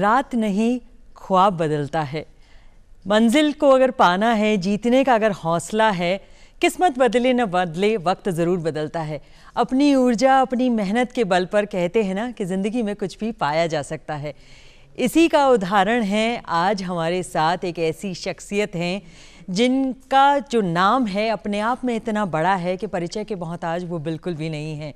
रात नहीं ख्वाब बदलता है मंजिल को अगर पाना है जीतने का अगर हौसला है किस्मत बदले न बदले वक्त ज़रूर बदलता है अपनी ऊर्जा अपनी मेहनत के बल पर कहते हैं ना कि ज़िंदगी में कुछ भी पाया जा सकता है इसी का उदाहरण है आज हमारे साथ एक ऐसी शख्सियत हैं जिनका जो नाम है अपने आप में इतना बड़ा है कि परिचय के बहुत आज वो बिल्कुल भी नहीं है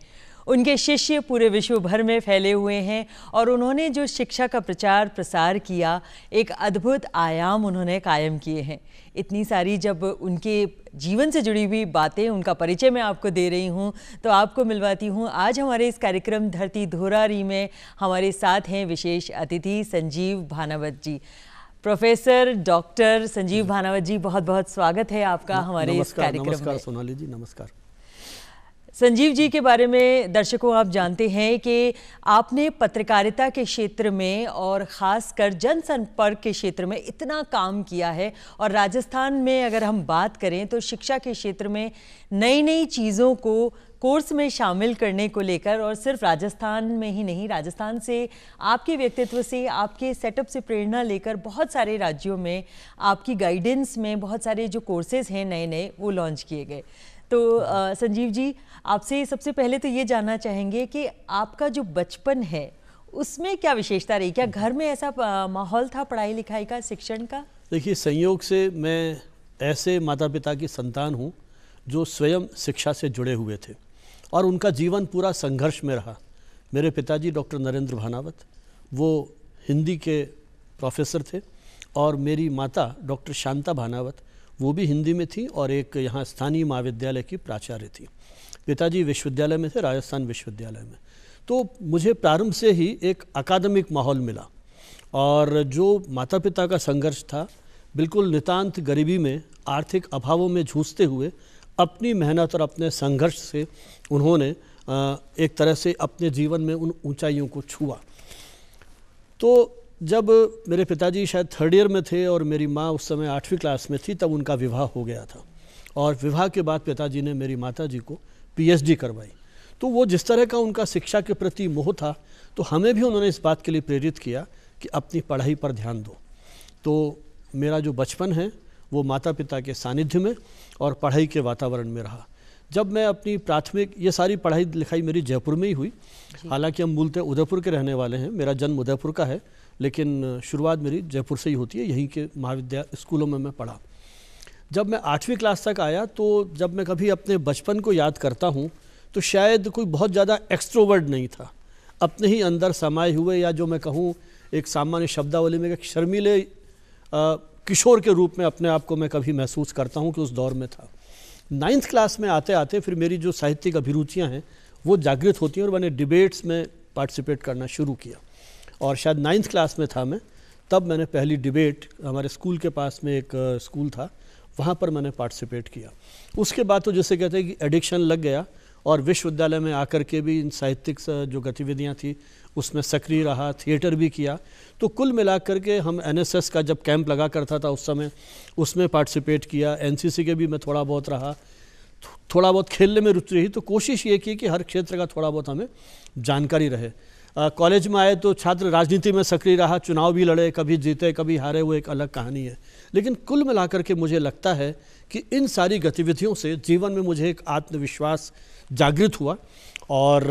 उनके शिष्य पूरे विश्व भर में फैले हुए हैं और उन्होंने जो शिक्षा का प्रचार प्रसार किया एक अद्भुत आयाम उन्होंने कायम किए हैं इतनी सारी जब उनके जीवन से जुड़ी हुई बातें उनका परिचय मैं आपको दे रही हूं तो आपको मिलवाती हूं आज हमारे इस कार्यक्रम धरती धोरारी में हमारे साथ हैं विशेष अतिथि संजीव भानावत जी प्रोफेसर डॉक्टर संजीव भानावत जी बहुत बहुत स्वागत है आपका हमारे इस कार्यक्रम नमस्कार सोनाली जी नमस्कार संजीव जी के बारे में दर्शकों आप जानते हैं कि आपने पत्रकारिता के क्षेत्र में और ख़ासकर जनसंपर्क के क्षेत्र में इतना काम किया है और राजस्थान में अगर हम बात करें तो शिक्षा के क्षेत्र में नई नई चीज़ों को कोर्स में शामिल करने को लेकर और सिर्फ राजस्थान में ही नहीं राजस्थान से आपके व्यक्तित्व से आपके सेटअप से प्रेरणा लेकर बहुत सारे राज्यों में आपकी गाइडेंस में बहुत सारे जो कोर्सेज हैं नए नए वो लॉन्च किए गए तो आ, संजीव जी आपसे सबसे पहले तो ये जानना चाहेंगे कि आपका जो बचपन है उसमें क्या विशेषता रही क्या घर में ऐसा माहौल था पढ़ाई लिखाई का शिक्षण का देखिए संयोग से मैं ऐसे माता पिता की संतान हूँ जो स्वयं शिक्षा से जुड़े हुए थे और उनका जीवन पूरा संघर्ष में रहा मेरे पिताजी डॉक्टर नरेंद्र भानावत वो हिंदी के प्रोफेसर थे और मेरी माता डॉक्टर शांता भानावत वो भी हिंदी में थी और एक यहाँ स्थानीय महाविद्यालय की प्राचार्य थी पिताजी विश्वविद्यालय में थे राजस्थान विश्वविद्यालय में तो मुझे प्रारंभ से ही एक अकादमिक माहौल मिला और जो माता पिता का संघर्ष था बिल्कुल नितान्त गरीबी में आर्थिक अभावों में जूझते हुए अपनी मेहनत और अपने संघर्ष से उन्होंने एक तरह से अपने जीवन में उन ऊंचाइयों को छुआ तो जब मेरे पिताजी शायद थर्ड ईयर में थे और मेरी माँ उस समय आठवीं क्लास में थी तब उनका विवाह हो गया था और विवाह के बाद पिताजी ने मेरी माता जी को पीएचडी करवाई तो वो जिस तरह का उनका शिक्षा के प्रति मोह था तो हमें भी उन्होंने इस बात के लिए प्रेरित किया कि अपनी पढ़ाई पर ध्यान दो तो मेरा जो बचपन है वो माता पिता के सानिध्य में और पढ़ाई के वातावरण में रहा जब मैं अपनी प्राथमिक ये सारी पढ़ाई लिखाई मेरी जयपुर में ही हुई हालांकि हम बोलते उदयपुर के रहने वाले हैं मेरा जन्म उदयपुर का है लेकिन शुरुआत मेरी जयपुर से ही होती है यहीं के महाविद्यालय स्कूलों में मैं पढ़ा जब मैं आठवीं क्लास तक आया तो जब मैं कभी अपने बचपन को याद करता हूँ तो शायद कोई बहुत ज़्यादा एक्स्ट्रोवर्ड नहीं था अपने ही अंदर समाये हुए या जो मैं कहूँ एक सामान्य शब्दावली में एक शर्मीले आ, किशोर के रूप में अपने आप को मैं कभी महसूस करता हूँ कि उस दौर में था नाइन्थ क्लास में आते आते फिर मेरी जो साहित्यिक अभिरुचियाँ हैं वो जागृत होती हैं और मैंने डिबेट्स में पार्टिसिपेट करना शुरू किया और शायद नाइन्थ क्लास में था मैं तब मैंने पहली डिबेट हमारे स्कूल के पास में एक स्कूल था वहाँ पर मैंने पार्टिसिपेट किया उसके बाद तो जैसे कहते हैं कि एडिक्शन लग गया और विश्वविद्यालय में आकर के भी इन साहित्यिक जो गतिविधियाँ थी उसमें सक्रिय रहा थिएटर भी किया तो कुल मिलाकर के हम एनएसएस का जब कैंप लगा करता था उस समय उसमें पार्टिसिपेट किया एनसीसी के भी मैं थोड़ा बहुत रहा थोड़ा बहुत खेलने में रुचि रही तो कोशिश ये की कि हर क्षेत्र का थोड़ा बहुत हमें जानकारी रहे कॉलेज में आए तो छात्र राजनीति में सक्रिय रहा चुनाव भी लड़े कभी जीते कभी हारे वो एक अलग कहानी है लेकिन कुल मिलाकर के मुझे लगता है कि इन सारी गतिविधियों से जीवन में मुझे एक आत्मविश्वास जागृत हुआ और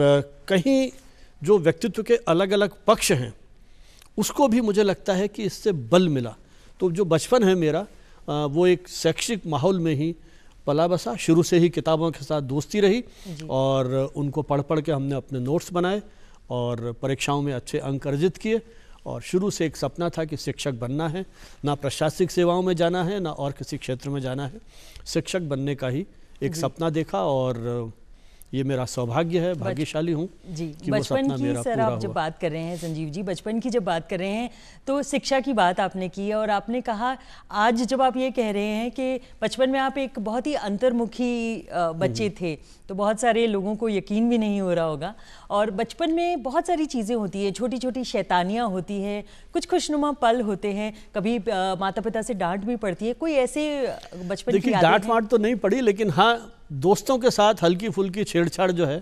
कहीं जो व्यक्तित्व के अलग अलग पक्ष हैं उसको भी मुझे लगता है कि इससे बल मिला तो जो बचपन है मेरा वो एक शैक्षिक माहौल में ही पला बसा शुरू से ही किताबों के साथ दोस्ती रही और उनको पढ़ पढ़ के हमने अपने नोट्स बनाए और परीक्षाओं में अच्छे अंक अर्जित किए और शुरू से एक सपना था कि शिक्षक बनना है ना प्रशासनिक सेवाओं में जाना है ना और किसी क्षेत्र में जाना है शिक्षक बनने का ही एक सपना देखा और ये मेरा सौभाग्य है भाग्यशाली हूँ जी बचपन की सर आप जब बात कर रहे हैं संजीव जी बचपन की जब बात कर रहे हैं तो शिक्षा की बात आपने की है और आपने कहा आज जब आप ये कह रहे हैं कि बचपन में आप एक बहुत ही अंतर्मुखी बच्चे हम्म। थे तो बहुत सारे लोगों को यकीन भी नहीं हो रहा होगा और बचपन में बहुत सारी चीज़ें होती है छोटी छोटी शैतानियाँ होती है कुछ खुशनुमा पल होते हैं कभी माता पिता से डांट भी पड़ती है कोई ऐसे बचपन की डांट वाट तो नहीं पड़ी लेकिन हाँ दोस्तों के साथ हल्की फुल्की छेड़छाड़ जो है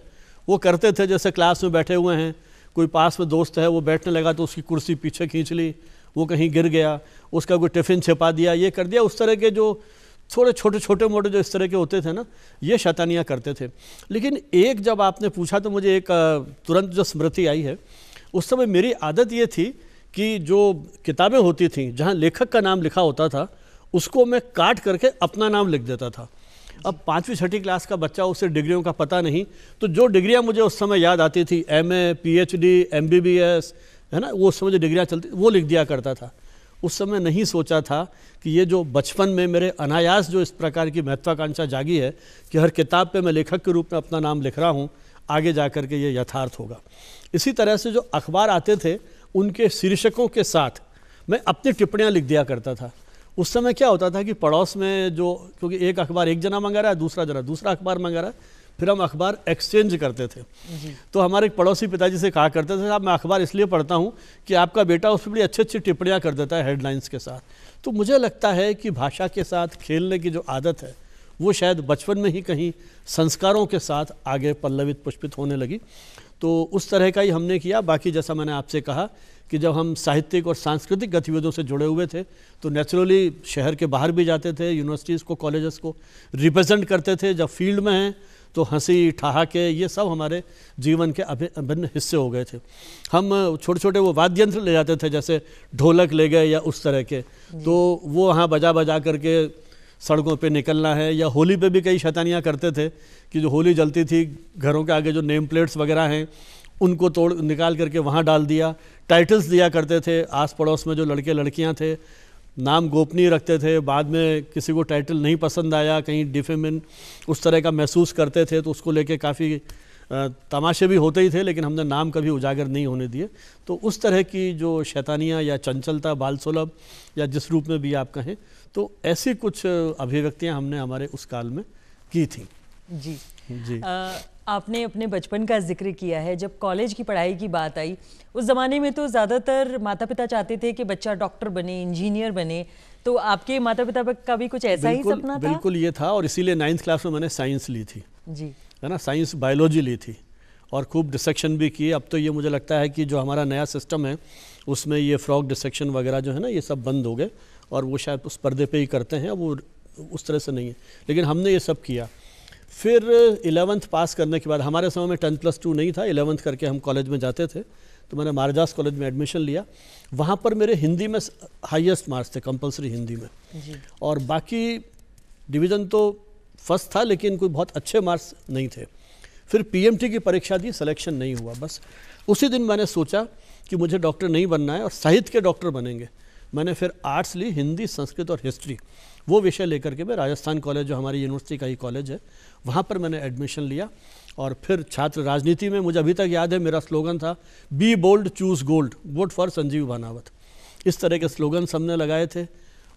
वो करते थे जैसे क्लास में बैठे हुए हैं कोई पास में दोस्त है वो बैठने लगा तो उसकी कुर्सी पीछे खींच ली वो कहीं गिर गया उसका कोई टिफ़िन छिपा दिया ये कर दिया उस तरह के जो थोड़े छोटे छोटे मोटे जो इस तरह के होते थे ना ये शैतानियाँ करते थे लेकिन एक जब आपने पूछा तो मुझे एक तुरंत जो स्मृति आई है उस समय मेरी आदत ये थी कि जो किताबें होती थी जहाँ लेखक का नाम लिखा होता था उसको मैं काट करके अपना नाम लिख देता था अब पाँचवीं छठी क्लास का बच्चा उसे डिग्रियों का पता नहीं तो जो डिग्रियाँ मुझे उस समय याद आती थी M A P H D M B B S है ना वो उस समय जो डिग्रियाँ चलती वो लिख दिया करता था उस समय नहीं सोचा था कि ये जो बचपन में मेरे अनायास जो इस प्रकार की महत्वाकांक्षा जागी है कि हर किताब पे मैं लेखक के रूप में अपना नाम लिख रहा हूँ आगे जा कर के ये यथार्थ होगा इसी तरह से जो अखबार आते थे उनके शीर्षकों के साथ मैं अपनी टिप्पणियाँ लिख दिया करता था उस समय क्या होता था कि पड़ोस में जो क्योंकि एक अखबार एक जना मंगा रहा है दूसरा जना दूसरा अखबार मंगा रहा है फिर हम अखबार एक्सचेंज करते थे तो हमारे पड़ोसी पिताजी से कहा करते थे साहब मैं अखबार इसलिए पढ़ता हूँ कि आपका बेटा उस पर बड़ी अच्छी अच्छी टिप्पणियाँ कर देता है हेडलाइंस के साथ तो मुझे लगता है कि भाषा के साथ खेलने की जो आदत है वो शायद बचपन में ही कहीं संस्कारों के साथ आगे पल्लवित पुष्पित होने लगी तो उस तरह का ही हमने किया बाकी जैसा मैंने आपसे कहा कि जब हम साहित्यिक और सांस्कृतिक गतिविधियों से जुड़े हुए थे तो नेचुरली शहर के बाहर भी जाते थे यूनिवर्सिटीज़ को कॉलेजेस को रिप्रेजेंट करते थे जब फील्ड में हैं तो हंसी ठहाके ये सब हमारे जीवन के अभिन्न हिस्से हो गए थे हम छोटे छोटे वो वाद्य यंत्र ले जाते थे जैसे ढोलक ले गए या उस तरह के तो वो वहाँ बजा बजा करके सड़कों पे निकलना है या होली पे भी कई शैतानियाँ करते थे कि जो होली जलती थी घरों के आगे जो नेम प्लेट्स वगैरह हैं उनको तोड़ निकाल करके वहाँ डाल दिया टाइटल्स दिया करते थे आस पड़ोस में जो लड़के लड़कियाँ थे नाम गोपनीय रखते थे बाद में किसी को टाइटल नहीं पसंद आया कहीं डिफेमिन उस तरह का महसूस करते थे तो उसको लेके काफ़ी तमाशे भी होते ही थे लेकिन हमने नाम कभी उजागर नहीं होने दिए तो उस तरह की जो शैतानियाँ या चंचलता बाल सुलभ या जिस रूप में भी आप कहें तो ऐसी कुछ अभिव्यक्तियाँ हमने हमारे उस काल में की थी जी जी आ, आपने अपने बचपन का जिक्र किया है जब कॉलेज की पढ़ाई की बात आई उस ज़माने में तो ज़्यादातर माता पिता चाहते थे कि बच्चा डॉक्टर बने इंजीनियर बने तो आपके माता पिता का भी कुछ ऐसा ही सपना था बिल्कुल ये था और इसीलिए नाइन्थ क्लास में मैंने साइंस ली थी जी है ना साइंस बायोलॉजी ली थी और खूब डिसेक्शन भी किए अब तो ये मुझे लगता है कि जो हमारा नया सिस्टम है उसमें ये फ्रॉक डिसेक्शन वगैरह जो है ना ये सब बंद हो गए और वो शायद उस पर्दे पे ही करते हैं वो उस तरह से नहीं है लेकिन हमने ये सब किया फिर एलेवंथ पास करने के बाद हमारे समय में टेंथ प्लस टू नहीं था एलेवंथ करके हम कॉलेज में जाते थे तो मैंने महाराजास कॉलेज में एडमिशन लिया वहाँ पर मेरे हिंदी में हाइस्ट मार्क्स थे कंपल्सरी हिंदी में और बाकी डिवीज़न तो फर्स्ट था लेकिन कोई बहुत अच्छे मार्क्स नहीं थे फिर पीएमटी की परीक्षा दी सिलेक्शन नहीं हुआ बस उसी दिन मैंने सोचा कि मुझे डॉक्टर नहीं बनना है और साहित्य के डॉक्टर बनेंगे मैंने फिर आर्ट्स ली हिंदी संस्कृत और हिस्ट्री वो विषय लेकर के मैं राजस्थान कॉलेज जो हमारी यूनिवर्सिटी का ही कॉलेज है वहाँ पर मैंने एडमिशन लिया और फिर छात्र राजनीति में मुझे अभी तक याद है मेरा स्लोगन था be bold choose gold vote for Sanjeev Bhanawat इस तरह के स्लोगन्स हमने लगाए थे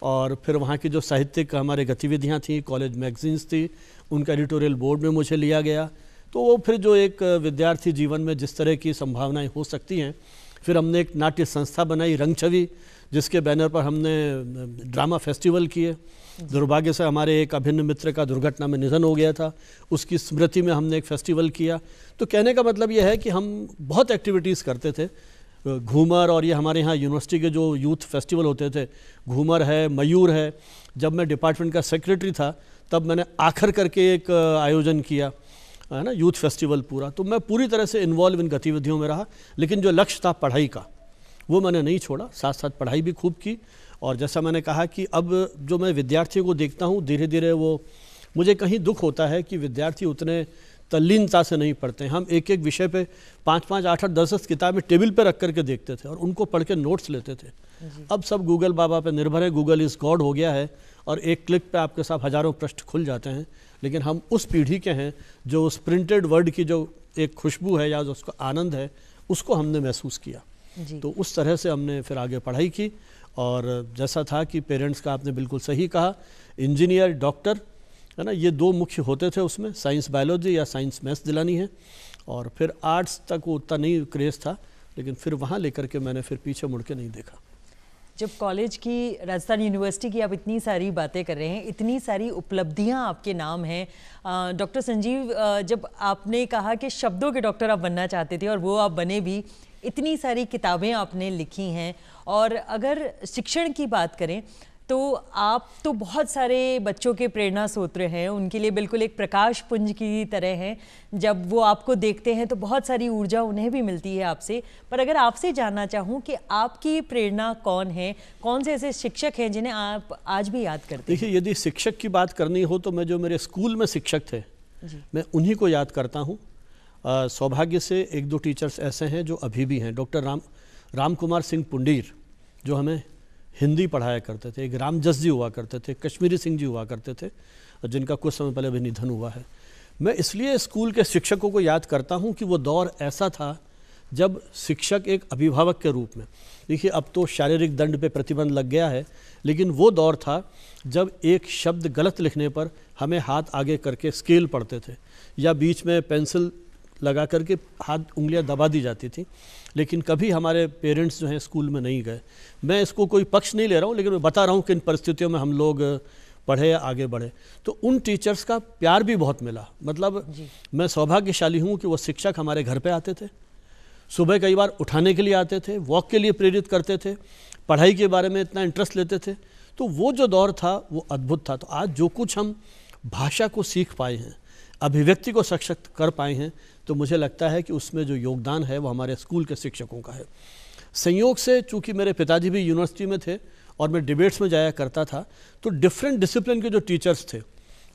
और फिर वहाँ की जो साहित्यिक हमारे गतिविधियाँ थी कॉलेज मैगजीन्स थी उनका एडिटोरियल बोर्ड में मुझे लिया गया तो वो फिर जो एक विद्यार्थी जीवन में जिस तरह की संभावनाएं हो सकती हैं फिर हमने एक नाट्य संस्था बनाई रंगछवि जिसके बैनर पर हमने ड्रामा फेस्टिवल किए दुर्भाग्य से हमारे एक अभिन्न मित्र का दुर्घटना में निधन हो गया था उसकी स्मृति में हमने एक फेस्टिवल किया तो कहने का मतलब यह है कि हम बहुत एक्टिविटीज़ करते थे घूमर और ये हमारे यहाँ यूनिवर्सिटी के जो यूथ फेस्टिवल होते थे घूमर है मयूर है जब मैं डिपार्टमेंट का सेक्रेटरी था तब मैंने आखिर करके एक आयोजन किया है ना यूथ फेस्टिवल पूरा तो मैं पूरी तरह से इन्वॉल्व इन गतिविधियों में रहा लेकिन जो लक्ष्य था पढ़ाई का वो मैंने नहीं छोड़ा साथ साथ पढ़ाई भी खूब की और जैसा मैंने कहा कि अब जो मैं विद्यार्थियों को देखता हूँ धीरे धीरे वो मुझे कहीं दुख होता है कि विद्यार्थी उतने तल्लीनता से नहीं पढ़ते हम एक एक विषय पे पाँच पाँच आठ आठ दस दस किताबें टेबल पे रख कर के देखते थे और उनको पढ़ के नोट्स लेते थे अब सब गूगल बाबा पे निर्भर है गूगल इज़ गॉड हो गया है और एक क्लिक पे आपके साथ हज़ारों पृष्ठ खुल जाते हैं लेकिन हम उस पीढ़ी के हैं जो उस प्रिंटेड वर्ड की जो एक खुशबू है या जो उसका आनंद है उसको हमने महसूस किया तो उस तरह से हमने फिर आगे पढ़ाई की और जैसा था कि पेरेंट्स का आपने बिल्कुल सही कहा इंजीनियर डॉक्टर है ना ये दो मुख्य होते थे उसमें साइंस बायोलॉजी या साइंस मैथ्स दिलानी है और फिर आर्ट्स तक वो उतना नहीं क्रेज़ था लेकिन फिर वहाँ लेकर के मैंने फिर पीछे मुड़ के नहीं देखा जब कॉलेज की राजस्थान यूनिवर्सिटी की आप इतनी सारी बातें कर रहे हैं इतनी सारी उपलब्धियां आपके नाम हैं डॉक्टर संजीव आ, जब आपने कहा कि शब्दों के डॉक्टर आप बनना चाहते थे और वो आप बने भी इतनी सारी किताबें आपने लिखी हैं और अगर शिक्षण की बात करें तो आप तो बहुत सारे बच्चों के प्रेरणा स्रोत हैं उनके लिए बिल्कुल एक प्रकाश पुंज की तरह हैं जब वो आपको देखते हैं तो बहुत सारी ऊर्जा उन्हें भी मिलती है आपसे पर अगर आपसे जानना चाहूँ कि आपकी प्रेरणा कौन है कौन से ऐसे शिक्षक हैं जिन्हें आप आज भी याद करते देखिए यदि शिक्षक की बात करनी हो तो मैं जो मेरे स्कूल में शिक्षक थे मैं उन्हीं को याद करता हूँ सौभाग्य से एक दो टीचर्स ऐसे हैं जो अभी भी हैं डॉक्टर राम राम कुमार सिंह पुंडीर जो हमें हिंदी पढ़ाया करते थे एक रामजस जी हुआ करते थे कश्मीरी सिंह जी हुआ करते थे और जिनका कुछ समय पहले भी निधन हुआ है मैं इसलिए स्कूल के शिक्षकों को याद करता हूँ कि वो दौर ऐसा था जब शिक्षक एक अभिभावक के रूप में देखिए अब तो शारीरिक दंड पे प्रतिबंध लग गया है लेकिन वो दौर था जब एक शब्द गलत लिखने पर हमें हाथ आगे करके स्केल पढ़ते थे या बीच में पेंसिल लगा करके हाथ उंगलियां दबा दी जाती थी लेकिन कभी हमारे पेरेंट्स जो हैं स्कूल में नहीं गए मैं इसको कोई पक्ष नहीं ले रहा हूँ लेकिन मैं बता रहा हूँ कि इन परिस्थितियों में हम लोग पढ़े आगे बढ़े तो उन टीचर्स का प्यार भी बहुत मिला मतलब मैं सौभाग्यशाली हूँ कि वो शिक्षक हमारे घर पर आते थे सुबह कई बार उठाने के लिए आते थे वॉक के लिए प्रेरित करते थे पढ़ाई के बारे में इतना इंटरेस्ट लेते थे तो वो जो दौर था वो अद्भुत था तो आज जो कुछ हम भाषा को सीख पाए हैं अभिव्यक्ति को सशक्त कर पाए हैं तो मुझे लगता है कि उसमें जो योगदान है वो हमारे स्कूल के शिक्षकों का है संयोग से चूंकि मेरे पिताजी भी यूनिवर्सिटी में थे और मैं डिबेट्स में जाया करता था तो डिफरेंट डिसिप्लिन के जो टीचर्स थे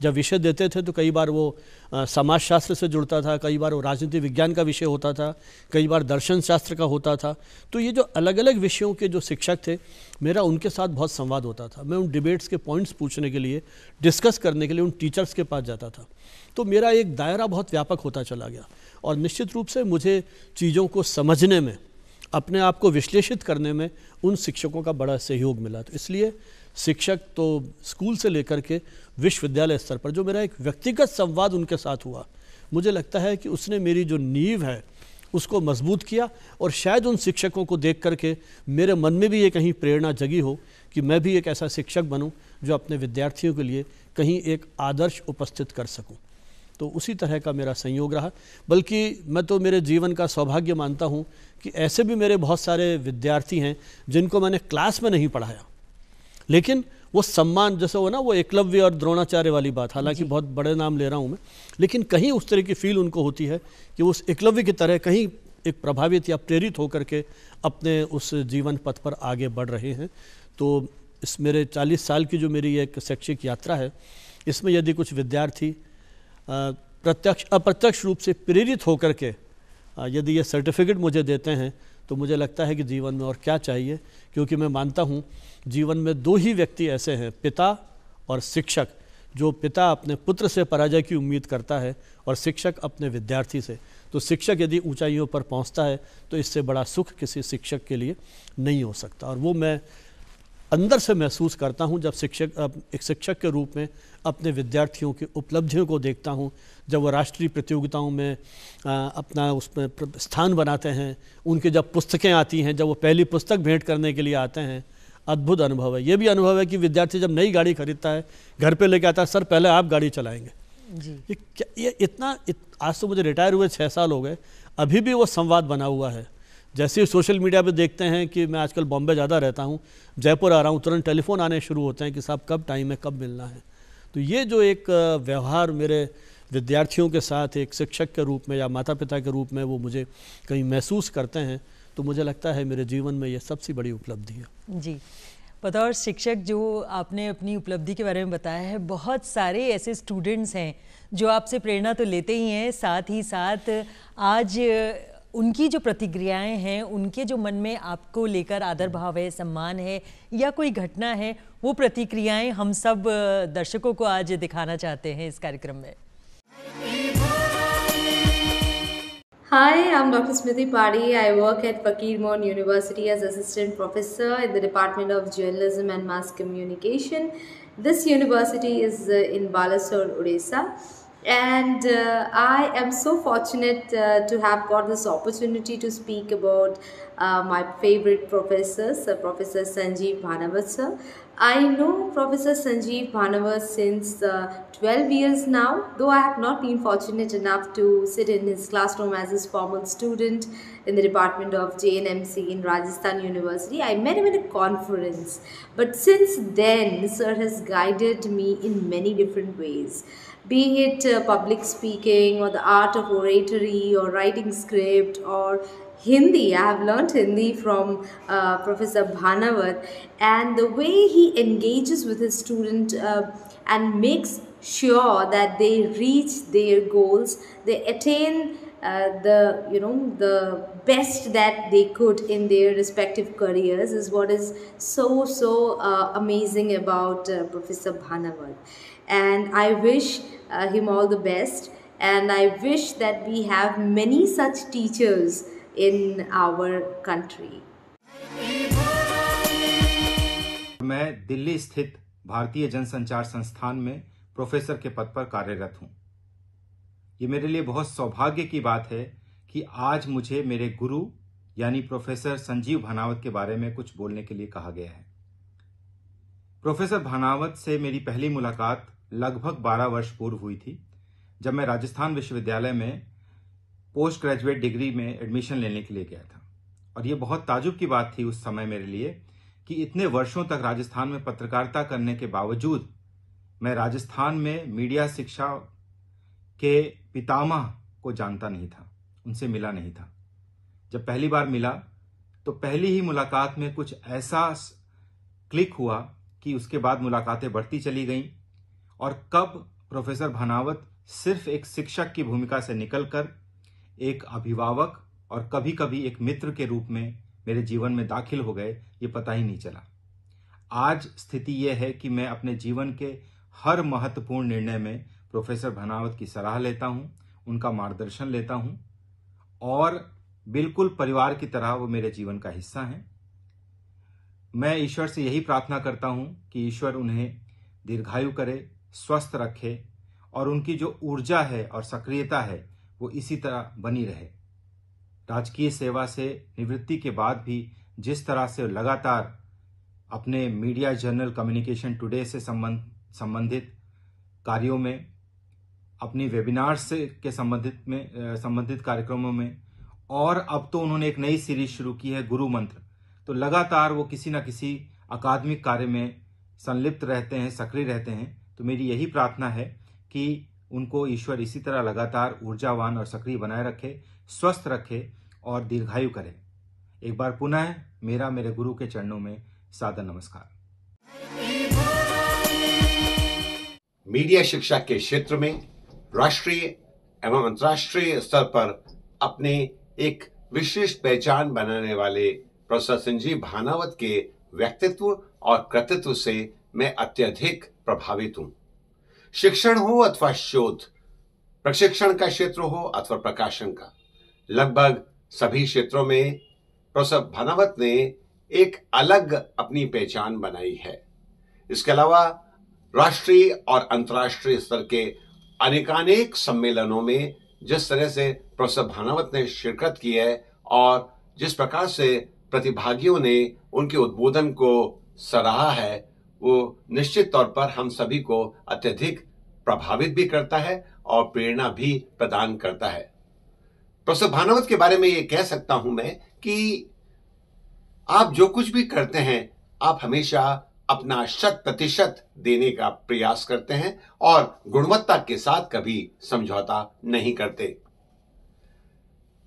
जब विषय देते थे तो कई बार वो समाजशास्त्र से जुड़ता था कई बार वो राजनीति विज्ञान का विषय होता था कई बार दर्शन शास्त्र का होता था तो ये जो अलग अलग विषयों के जो शिक्षक थे मेरा उनके साथ बहुत संवाद होता था मैं उन डिबेट्स के पॉइंट्स पूछने के लिए डिस्कस करने के लिए उन टीचर्स के पास जाता था तो मेरा एक दायरा बहुत व्यापक होता चला गया और निश्चित रूप से मुझे चीज़ों को समझने में अपने आप को विश्लेषित करने में उन शिक्षकों का बड़ा सहयोग मिला तो इसलिए शिक्षक तो स्कूल से लेकर के विश्वविद्यालय स्तर पर जो मेरा एक व्यक्तिगत संवाद उनके साथ हुआ मुझे लगता है कि उसने मेरी जो नींव है उसको मजबूत किया और शायद उन शिक्षकों को देख करके मेरे मन में भी ये कहीं प्रेरणा जगी हो कि मैं भी एक ऐसा शिक्षक बनूं जो अपने विद्यार्थियों के लिए कहीं एक आदर्श उपस्थित कर सकूं तो उसी तरह का मेरा संयोग रहा बल्कि मैं तो मेरे जीवन का सौभाग्य मानता हूँ कि ऐसे भी मेरे बहुत सारे विद्यार्थी हैं जिनको मैंने क्लास में नहीं पढ़ाया लेकिन वो सम्मान जैसे हो ना वो एकलव्य और द्रोणाचार्य वाली बात हालांकि बहुत बड़े नाम ले रहा हूँ मैं लेकिन कहीं उस तरह की फील उनको होती है कि उस एकलव्य की तरह कहीं एक प्रभावित या प्रेरित होकर के अपने उस जीवन पथ पर आगे बढ़ रहे हैं तो इस मेरे 40 साल की जो मेरी एक शैक्षिक यात्रा है इसमें यदि कुछ विद्यार्थी प्रत्यक्ष अप्रत्यक्ष रूप से प्रेरित होकर के यदि ये सर्टिफिकेट मुझे देते हैं तो मुझे लगता है कि जीवन में और क्या चाहिए क्योंकि मैं मानता हूँ जीवन में दो ही व्यक्ति ऐसे हैं पिता और शिक्षक जो पिता अपने पुत्र से पराजय की उम्मीद करता है और शिक्षक अपने विद्यार्थी से तो शिक्षक यदि ऊंचाइयों पर पहुंचता है तो इससे बड़ा सुख किसी शिक्षक के लिए नहीं हो सकता और वो मैं अंदर से महसूस करता हूँ जब शिक्षक एक शिक्षक के रूप में अपने विद्यार्थियों की उपलब्धियों को देखता हूँ जब वो राष्ट्रीय प्रतियोगिताओं में आ, अपना उसमें स्थान बनाते हैं उनके जब पुस्तकें आती हैं जब वो पहली पुस्तक भेंट करने के लिए आते हैं अद्भुत अनुभव है ये भी अनुभव है कि विद्यार्थी जब नई गाड़ी खरीदता है घर पर लेके आता है सर पहले आप गाड़ी चलाएँगे जी ये ये इतना इत, आज तो मुझे रिटायर हुए छः साल हो गए अभी भी वो संवाद बना हुआ है जैसे ही सोशल मीडिया पे देखते हैं कि मैं आजकल बॉम्बे ज़्यादा रहता हूँ जयपुर आ रहा हूँ तुरंत टेलीफोन आने शुरू होते हैं कि साहब कब टाइम है कब मिलना है तो ये जो एक व्यवहार मेरे विद्यार्थियों के साथ एक शिक्षक के रूप में या माता पिता के रूप में वो मुझे कहीं महसूस करते हैं तो मुझे लगता है मेरे जीवन में ये सबसे बड़ी उपलब्धि है जी बताओ शिक्षक जो आपने अपनी उपलब्धि के बारे में बताया है बहुत सारे ऐसे स्टूडेंट्स हैं जो आपसे प्रेरणा तो लेते ही हैं साथ ही साथ आज उनकी जो प्रतिक्रियाएं हैं उनके जो मन में आपको लेकर आदर भाव है सम्मान है या कोई घटना है वो प्रतिक्रियाएं हम सब दर्शकों को आज दिखाना चाहते हैं इस कार्यक्रम में Hi, I'm Dr. Smriti Padi. I work at Fakir Mohan University as assistant professor in the Department of Journalism and Mass Communication. This university is in Balasore, Odisha. and uh, I am so fortunate uh, to have got this opportunity to speak about uh, my favorite professors, uh, Professor Sanjeev Bhanavat sir. I know Professor Sanjeev Bhanavat since uh, 12 years now, though I have not been fortunate enough to sit in his classroom as his formal student in the department of JNMC in Rajasthan University. I met him at a conference, but since then, sir has guided me in many different ways be it uh, public speaking or the art of oratory or writing script or Hindi. I have learnt Hindi from uh, Professor Bhanavar, and the way he engages with his student uh, and makes sure that they reach their goals, they attain uh, the you know the best that they could in their respective careers is what is so so uh, amazing about uh, Professor Bhanavar, and I wish uh, him all the best. And I wish that we have many such teachers in our country. मैं दिल्ली स्थित भारतीय जनसंचार संस्थान में professor के पद पर कार्यरत हूँ ये मेरे लिए बहुत सौभाग्य की बात है कि आज मुझे मेरे गुरु यानी प्रोफेसर संजीव भानावत के बारे में कुछ बोलने के लिए कहा गया है प्रोफेसर भानावत से मेरी पहली मुलाकात लगभग 12 वर्ष पूर्व हुई थी जब मैं राजस्थान विश्वविद्यालय में पोस्ट ग्रेजुएट डिग्री में एडमिशन लेने के लिए गया था और ये बहुत ताजुब की बात थी उस समय मेरे लिए कि इतने वर्षों तक राजस्थान में पत्रकारिता करने के बावजूद मैं राजस्थान में मीडिया शिक्षा के पितामह को जानता नहीं था उनसे मिला नहीं था जब पहली बार मिला तो पहली ही मुलाकात में कुछ ऐसा क्लिक हुआ कि उसके बाद मुलाकातें बढ़ती चली गईं और कब प्रोफेसर भनावत सिर्फ एक शिक्षक की भूमिका से निकलकर एक अभिभावक और कभी कभी एक मित्र के रूप में मेरे जीवन में दाखिल हो गए ये पता ही नहीं चला आज स्थिति यह है कि मैं अपने जीवन के हर महत्वपूर्ण निर्णय में प्रोफेसर भनावत की सलाह लेता हूँ उनका मार्गदर्शन लेता हूँ और बिल्कुल परिवार की तरह वो मेरे जीवन का हिस्सा हैं मैं ईश्वर से यही प्रार्थना करता हूँ कि ईश्वर उन्हें दीर्घायु करे स्वस्थ रखे और उनकी जो ऊर्जा है और सक्रियता है वो इसी तरह बनी रहे राजकीय सेवा से निवृत्ति के बाद भी जिस तरह से लगातार अपने मीडिया जर्नल कम्युनिकेशन टुडे से संबंध संबंधित कार्यों में अपनी वेबिनार से के संबंधित में संबंधित कार्यक्रमों में और अब तो उन्होंने एक नई सीरीज शुरू की है गुरु मंत्र तो लगातार वो किसी न किसी अकादमिक कार्य में संलिप्त रहते हैं सक्रिय रहते हैं तो मेरी यही प्रार्थना है कि उनको ईश्वर इसी तरह लगातार ऊर्जावान और सक्रिय बनाए रखे स्वस्थ रखे और दीर्घायु करें एक बार पुनः मेरा मेरे गुरु के चरणों में सादर नमस्कार मीडिया शिक्षा के क्षेत्र में राष्ट्रीय एवं अंतर्राष्ट्रीय स्तर पर अपने एक विशेष पहचान बनाने वाले प्रोफेसर संजीव भानावत के व्यक्तित्व और कृतित्व से मैं अत्यधिक प्रभावित हूं शिक्षण हो अथवा शोध प्रशिक्षण का क्षेत्र हो अथवा प्रकाशन का लगभग सभी क्षेत्रों में प्रोफेसर भानावत ने एक अलग अपनी पहचान बनाई है इसके अलावा राष्ट्रीय और अंतर्राष्ट्रीय स्तर के अनेकानेक सम्मेलनों में जिस तरह से प्रोफेसर भानावत ने शिरकत की है और जिस प्रकार से प्रतिभागियों ने उनके उद्बोधन को सराहा है वो निश्चित तौर पर हम सभी को अत्यधिक प्रभावित भी करता है और प्रेरणा भी प्रदान करता है प्रोफेसर तो भानवत के बारे में ये कह सकता हूं मैं कि आप जो कुछ भी करते हैं आप हमेशा अपना शत प्रतिशत देने का प्रयास करते हैं और गुणवत्ता के साथ कभी समझौता नहीं करते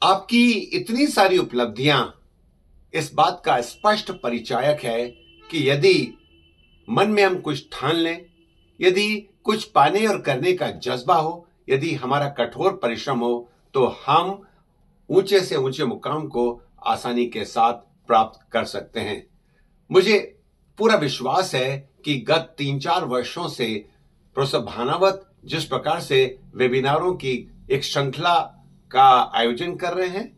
आपकी इतनी सारी उपलब्धियां इस बात का स्पष्ट परिचायक है कि यदि मन में हम कुछ ठान लें यदि कुछ पाने और करने का जज्बा हो यदि हमारा कठोर परिश्रम हो तो हम ऊंचे से ऊंचे मुकाम को आसानी के साथ प्राप्त कर सकते हैं मुझे पूरा विश्वास है कि गत तीन चार वर्षों से प्रोफेसर भानावत जिस प्रकार से वेबिनारों की एक श्रृंखला का आयोजन कर रहे हैं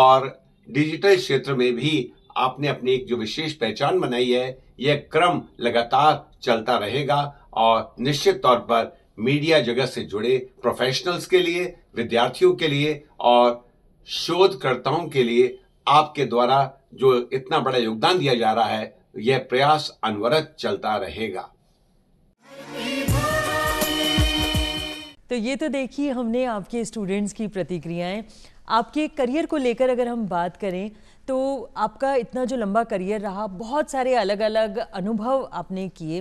और डिजिटल क्षेत्र में भी आपने अपनी एक जो विशेष पहचान बनाई है यह क्रम लगातार चलता रहेगा और निश्चित तौर पर मीडिया जगत से जुड़े प्रोफेशनल्स के लिए विद्यार्थियों के लिए और शोधकर्ताओं के लिए आपके द्वारा जो इतना बड़ा योगदान दिया जा रहा है यह प्रयास अनवरत चलता रहेगा तो ये तो देखिए हमने आपके स्टूडेंट्स की प्रतिक्रियाएं आपके करियर को लेकर अगर हम बात करें तो आपका इतना जो लंबा करियर रहा बहुत सारे अलग अलग अनुभव आपने किए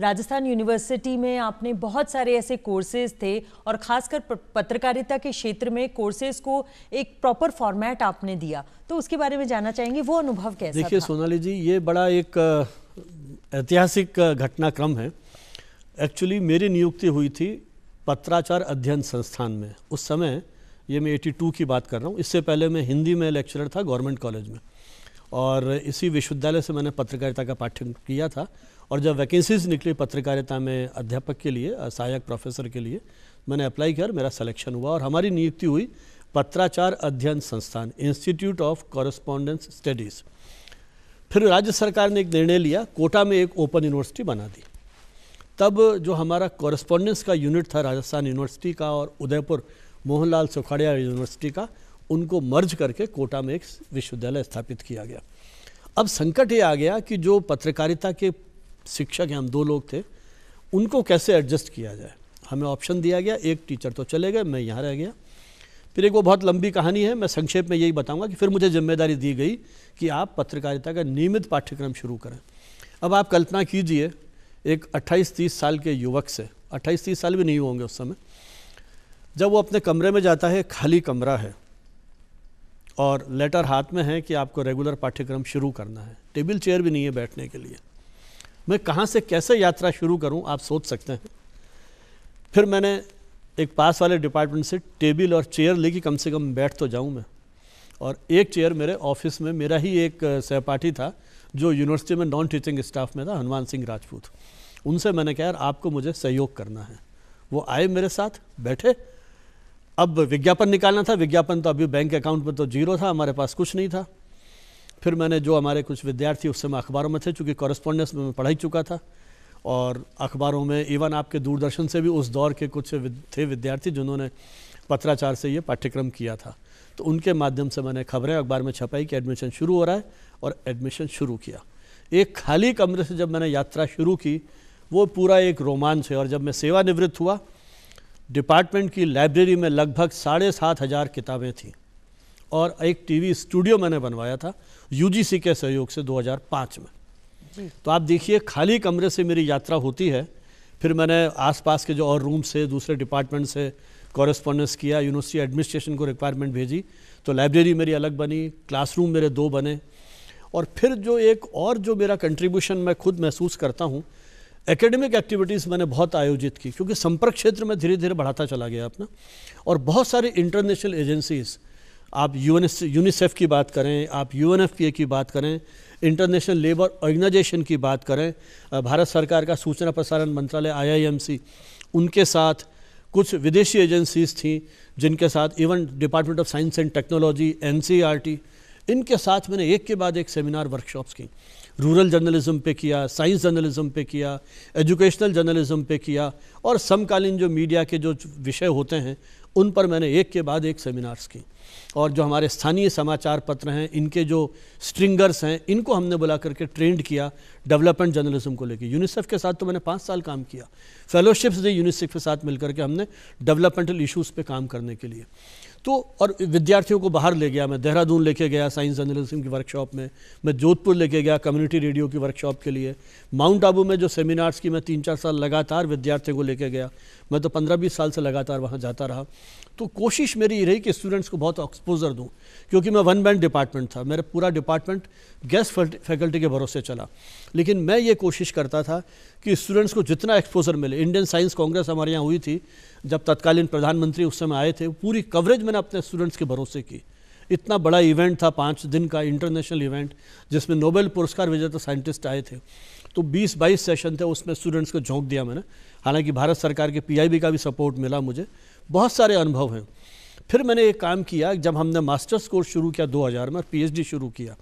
राजस्थान यूनिवर्सिटी में आपने बहुत सारे ऐसे कोर्सेज थे और ख़ासकर पत्रकारिता के क्षेत्र में कोर्सेज को एक प्रॉपर फॉर्मेट आपने दिया तो उसके बारे में जानना चाहेंगे वो अनुभव कैसा देखिए सोनाली जी ये बड़ा एक ऐतिहासिक घटनाक्रम है एक्चुअली मेरी नियुक्ति हुई थी पत्राचार अध्ययन संस्थान में उस समय ये मैं टू की बात कर रहा हूँ इससे पहले मैं हिंदी में लेक्चरर था गवर्नमेंट कॉलेज में और इसी विश्वविद्यालय से मैंने पत्रकारिता का पाठ्यक्रम किया था और जब वैकेंसीज निकली पत्रकारिता में अध्यापक के लिए सहायक प्रोफेसर के लिए मैंने अप्लाई किया और मेरा सिलेक्शन हुआ और हमारी नियुक्ति हुई पत्राचार अध्ययन संस्थान इंस्टीट्यूट ऑफ कॉरस्पॉन्डेंस स्टडीज़ फिर राज्य सरकार ने एक निर्णय लिया कोटा में एक ओपन यूनिवर्सिटी बना दी तब जो हमारा कॉरस्पॉन्डेंस का यूनिट था राजस्थान यूनिवर्सिटी का और उदयपुर मोहनलाल सुखाड़िया यूनिवर्सिटी का उनको मर्ज करके कोटा में एक विश्वविद्यालय स्थापित किया गया अब संकट ये आ गया कि जो पत्रकारिता के शिक्षक हैं हम दो लोग थे उनको कैसे एडजस्ट किया जाए हमें ऑप्शन दिया गया एक टीचर तो चले गए मैं यहाँ रह गया फिर एक वो बहुत लंबी कहानी है मैं संक्षेप में यही बताऊंगा कि फिर मुझे जिम्मेदारी दी गई कि आप पत्रकारिता का नियमित पाठ्यक्रम शुरू करें अब आप कल्पना कीजिए एक 28-30 साल के युवक से 28-30 साल भी नहीं होंगे उस समय जब वो अपने कमरे में जाता है खाली कमरा है और लेटर हाथ में है कि आपको रेगुलर पाठ्यक्रम शुरू करना है टेबल चेयर भी नहीं है बैठने के लिए मैं कहाँ से कैसे यात्रा शुरू करूँ आप सोच सकते हैं फिर मैंने एक पास वाले डिपार्टमेंट से टेबल और चेयर लेके कम से कम बैठ तो जाऊँ मैं और एक चेयर मेरे ऑफिस में मेरा ही एक सहपाठी था जो यूनिवर्सिटी में नॉन टीचिंग स्टाफ में था हनुमान सिंह राजपूत उनसे मैंने कहा यार आपको मुझे सहयोग करना है वो आए मेरे साथ बैठे अब विज्ञापन निकालना था विज्ञापन तो अभी बैंक अकाउंट में तो जीरो था हमारे पास कुछ नहीं था फिर मैंने जो हमारे कुछ विद्यार्थी उस समय अखबारों में थे चूँकि कॉरेस्पॉन्डेंस में मैं पढ़ाई चुका था और अखबारों में इवन आपके दूरदर्शन से भी उस दौर के कुछ थे विद्यार्थी जिन्होंने पत्राचार से ये पाठ्यक्रम किया था तो उनके माध्यम से मैंने खबरें अखबार में छपाई कि एडमिशन शुरू हो रहा है और एडमिशन शुरू किया एक खाली कमरे से जब मैंने यात्रा शुरू की वो पूरा एक रोमांच है और जब मैं सेवानिवृत्त हुआ डिपार्टमेंट की लाइब्रेरी में लगभग साढ़े सात हज़ार किताबें थीं और एक टीवी स्टूडियो मैंने बनवाया था यूजीसी के सहयोग से 2005 में तो आप देखिए खाली कमरे से मेरी यात्रा होती है फिर मैंने आसपास के जो और रूम से दूसरे डिपार्टमेंट से कॉरेस्पॉन्डेंस किया यूनिवर्सिटी एडमिनिस्ट्रेशन को रिक्वायरमेंट भेजी तो लाइब्रेरी मेरी अलग बनी क्लासरूम मेरे दो बने और फिर जो एक और जो मेरा कंट्रीब्यूशन मैं खुद महसूस करता हूँ एकेडमिक एक्टिविटीज़ मैंने बहुत आयोजित की क्योंकि संपर्क क्षेत्र में धीरे धीरे बढ़ाता चला गया अपना और बहुत सारी इंटरनेशनल एजेंसीज़ आप यून यूनिसेफ की बात करें आप यू की बात करें इंटरनेशनल लेबर ऑर्गेनाइजेशन की बात करें भारत सरकार का सूचना प्रसारण मंत्रालय आई उनके साथ कुछ विदेशी एजेंसीज थी जिनके साथ even department of science and technology NCERT इनके साथ मैंने एक के बाद एक सेमिनार वर्कशॉप्स की रूरल जर्नलिज्म पे किया साइंस जर्नलिज्म पे किया एजुकेशनल जर्नलिज्म पे किया और समकालीन जो मीडिया के जो विषय होते हैं उन पर मैंने एक के बाद एक सेमिनार्स की और जो हमारे स्थानीय समाचार पत्र हैं इनके जो स्ट्रिंगर्स हैं इनको हमने बुला करके ट्रेंड किया डेवलपमेंट जर्नलिज्म को लेकर यूनिसेफ के साथ तो मैंने पाँच साल काम किया फेलोशिप्स दी यूनिसेफ के साथ मिलकर के हमने डेवलपमेंटल इशूज़ पे काम करने के लिए तो और विद्यार्थियों को बाहर ले गया मैं देहरादून लेके गया साइंस जर्नलिज्म की वर्कशॉप में मैं जोधपुर लेके गया कम्युनिटी रेडियो की वर्कशॉप के लिए माउंट आबू में जो सेमिनार्स की मैं तीन चार साल लगातार विद्यार्थियों को लेके गया मैं तो पंद्रह बीस साल से लगातार वहाँ जाता रहा तो कोशिश मेरी ये रही कि स्टूडेंट्स को बहुत एक्सपोजर दूँ क्योंकि मैं वन बैंड डिपार्टमेंट था मेरा पूरा डिपार्टमेंट गेस्ट फैकल्टी के भरोसे चला लेकिन मैं ये कोशिश करता था कि स्टूडेंट्स को जितना एक्सपोजर मिले इंडियन साइंस कांग्रेस हमारे यहाँ हुई थी जब तत्कालीन प्रधानमंत्री उस समय आए थे पूरी कवरेज मैंने अपने स्टूडेंट्स के भरोसे की इतना बड़ा इवेंट था पाँच दिन का इंटरनेशनल इवेंट जिसमें नोबेल पुरस्कार विजेता साइंटिस्ट तो आए थे तो 20-22 सेशन थे उसमें स्टूडेंट्स को झोंक दिया मैंने हालांकि भारत सरकार के पीआईबी का भी सपोर्ट मिला मुझे बहुत सारे अनुभव हैं फिर मैंने एक काम किया जब हमने मास्टर्स कोर्स शुरू किया 2000 में पीएचडी शुरू किया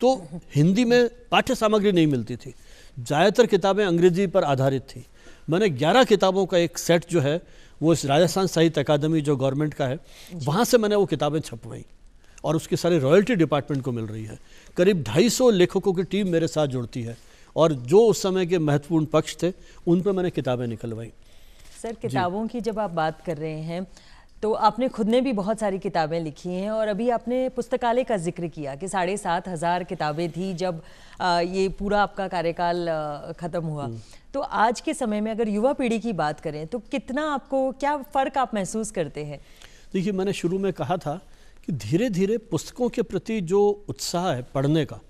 तो हिंदी में पाठ्य सामग्री नहीं मिलती थी ज़्यादातर किताबें अंग्रेजी पर आधारित थी मैंने 11 किताबों का एक सेट जो है वो इस राजस्थान साहित्य अकादमी जो गवर्नमेंट का है वहाँ से मैंने वो किताबें छपवाई और उसकी सारी रॉयल्टी डिपार्टमेंट को मिल रही है करीब 250 लेखकों की टीम मेरे साथ जुड़ती है और जो उस समय के महत्वपूर्ण पक्ष थे उन पर मैंने किताबें निकलवाई सर किताबों की जब आप बात कर रहे हैं तो आपने खुद ने भी बहुत सारी किताबें लिखी हैं और अभी आपने पुस्तकालय का जिक्र किया कि साढ़े सात हज़ार किताबें थी जब ये पूरा आपका कार्यकाल ख़त्म हुआ हम्म। तो आज के समय में अगर युवा पीढ़ी की बात करें तो कितना आपको क्या फ़र्क आप महसूस करते हैं देखिए मैंने शुरू में कहा था कि धीरे धीरे पुस्तकों के प्रति जो उत्साह है पढ़ने का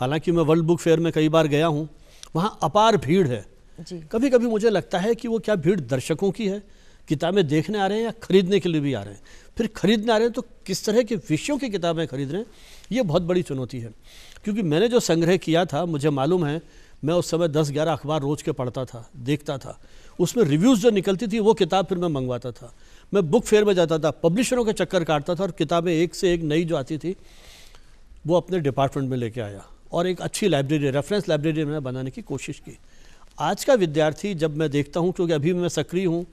हालांकि मैं वर्ल्ड बुक फेयर में कई बार गया हूँ वहाँ अपार भीड़ है जी कभी कभी मुझे लगता है कि वो क्या भीड़ दर्शकों की है किताबें देखने आ रहे हैं या खरीदने के लिए भी आ रहे हैं फिर खरीदने आ रहे हैं तो किस तरह के विषयों की किताबें खरीद रहे हैं ये बहुत बड़ी चुनौती है क्योंकि मैंने जो संग्रह किया था मुझे मालूम है मैं उस समय दस ग्यारह अखबार रोज़ के पढ़ता था देखता था उसमें रिव्यूज़ जो निकलती थी वो किताब फिर मैं मंगवाता था मैं बुक फेयर में जाता था पब्लिशरों के चक्कर काटता था और किताबें एक से एक नई जो आती थी वो अपने डिपार्टमेंट में लेके आया और एक अच्छी लाइब्रेरी रेफरेंस लाइब्रेरी मैंने बनाने की कोशिश की आज का विद्यार्थी जब मैं देखता हूँ क्योंकि अभी मैं सक्रिय हूँ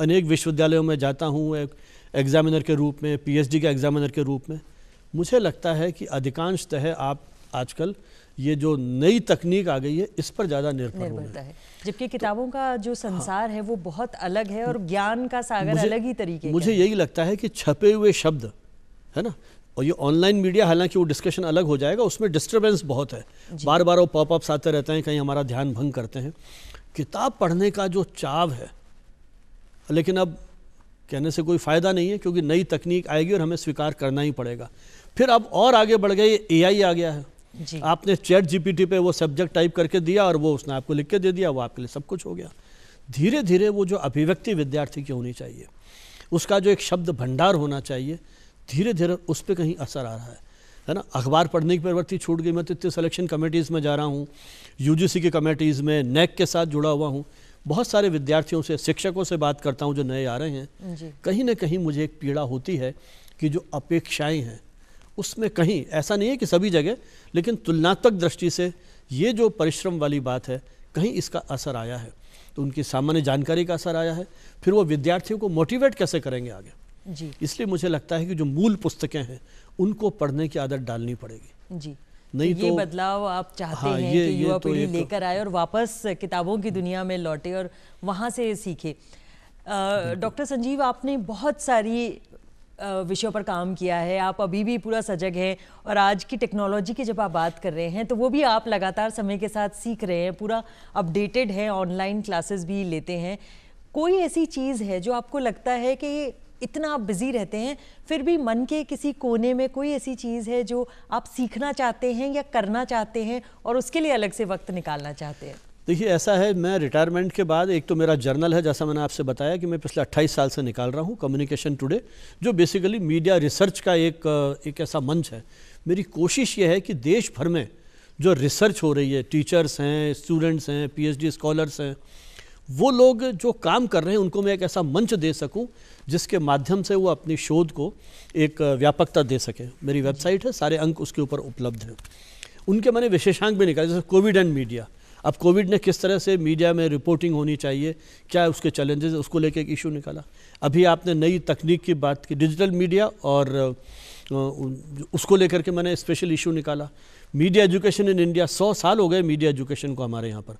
अनेक विश्वविद्यालयों में जाता हूँ एक एग्ज़ामिनर के रूप में पीएचडी के एग्ज़ामिनर के रूप में मुझे लगता है कि अधिकांशतः आप आजकल ये जो नई तकनीक आ गई है इस पर ज़्यादा निर्भर होता है जबकि तो किताबों तो, का जो हाँ। संसार हाँ, है वो बहुत अलग है और ज्ञान का सागर मुझे, अलग ही तरीके मुझे यही लगता है कि छपे हुए शब्द है ना और ये ऑनलाइन मीडिया हालांकि वो डिस्कशन अलग हो जाएगा उसमें डिस्टर्बेंस बहुत है बार बार वो पॉपअप्स आते रहते हैं कहीं हमारा ध्यान भंग करते हैं किताब पढ़ने का जो चाव है लेकिन अब कहने से कोई फ़ायदा नहीं है क्योंकि नई तकनीक आएगी और हमें स्वीकार करना ही पड़ेगा फिर अब और आगे बढ़ गए आई आ गया है जी। आपने चैट जीपीटी पे वो सब्जेक्ट टाइप करके दिया और वो उसने आपको लिख के दे दिया वो आपके लिए सब कुछ हो गया धीरे धीरे वो जो अभिव्यक्ति विद्यार्थी की होनी चाहिए उसका जो एक शब्द भंडार होना चाहिए धीरे धीरे उस पर कहीं असर आ रहा है है ना अखबार पढ़ने की प्रवृत्ति छूट गई मैं तो इतने सेलेक्शन कमेटीज़ में जा रहा हूँ यू की कमेटीज़ में नैक e के साथ जुड़ा हुआ हूँ बहुत सारे विद्यार्थियों से शिक्षकों से बात करता हूँ जो नए आ रहे हैं कहीं ना कहीं मुझे एक पीड़ा होती है कि जो अपेक्षाएँ हैं उसमें कहीं ऐसा नहीं है कि सभी जगह लेकिन तुलनात्मक दृष्टि से ये जो परिश्रम वाली बात है कहीं इसका असर आया है तो उनकी सामान्य जानकारी का असर आया है फिर वो विद्यार्थियों को मोटिवेट कैसे करेंगे आगे जी इसलिए मुझे लगता है कि जो मूल पुस्तकें हैं उनको पढ़ने की आदत डालनी पड़ेगी जी नहीं तो ये बदलाव आप चाहते हाँ, हैं ये, कि युवा तो पीढ़ी तो, लेकर आए और वापस किताबों की दुनिया में लौटे और वहाँ से सीखे डॉक्टर संजीव आपने बहुत सारी विषयों पर काम किया है आप अभी भी पूरा सजग हैं और आज की टेक्नोलॉजी की जब आप बात कर रहे हैं तो वो भी आप लगातार समय के साथ सीख रहे हैं पूरा अपडेटेड है ऑनलाइन क्लासेस भी लेते हैं कोई ऐसी चीज़ है जो आपको लगता है कि इतना आप बिज़ी रहते हैं फिर भी मन के किसी कोने में कोई ऐसी चीज़ है जो आप सीखना चाहते हैं या करना चाहते हैं और उसके लिए अलग से वक्त निकालना चाहते हैं देखिए ऐसा है मैं रिटायरमेंट के बाद एक तो मेरा जर्नल है जैसा मैंने आपसे बताया कि मैं पिछले 28 साल से निकाल रहा हूँ कम्युनिकेशन टुडे जो बेसिकली मीडिया रिसर्च का एक एक ऐसा मंच है मेरी कोशिश ये है कि देश भर में जो रिसर्च हो रही है टीचर्स हैं स्टूडेंट्स हैं पीएचडी स्कॉलर्स हैं वो लोग जो काम कर रहे हैं उनको मैं एक ऐसा मंच दे सकूं जिसके माध्यम से वो अपनी शोध को एक व्यापकता दे सकें मेरी वेबसाइट है सारे अंक उसके ऊपर उपलब्ध हैं उनके मैंने विशेषांक भी निकाले जैसे कोविड एंड मीडिया अब कोविड ने किस तरह से मीडिया में रिपोर्टिंग होनी चाहिए क्या उसके चैलेंजेस उसको लेके एक इशू निकाला अभी आपने नई तकनीक की बात की डिजिटल मीडिया और उसको लेकर के मैंने स्पेशल इशू निकाला मीडिया एजुकेशन इन इंडिया सौ साल हो गए मीडिया एजुकेशन को हमारे यहाँ पर